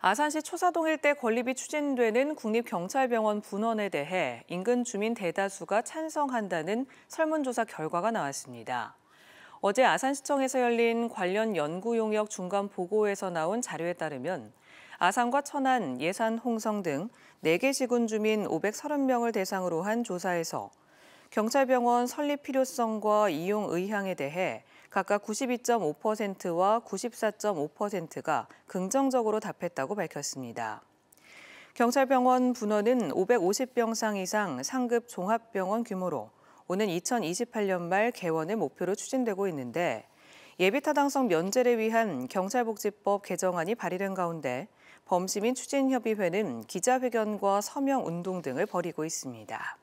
아산시 초사동 일대 건립이 추진되는 국립경찰병원 분원에 대해 인근 주민 대다수가 찬성한다는 설문조사 결과가 나왔습니다. 어제 아산시청에서 열린 관련 연구 용역 중간 보고에서 나온 자료에 따르면 아산과 천안, 예산, 홍성 등 4개 시군 주민 530명을 대상으로 한 조사에서 경찰병원 설립 필요성과 이용 의향에 대해 각각 92.5%와 94.5%가 긍정적으로 답했다고 밝혔습니다. 경찰병원 분원은 550병상 이상 상급 종합병원 규모로 오는 2028년 말 개원을 목표로 추진되고 있는데 예비타당성 면제를 위한 경찰복지법 개정안이 발의된 가운데 범시민 추진협의회는 기자회견과 서명운동 등을 벌이고 있습니다.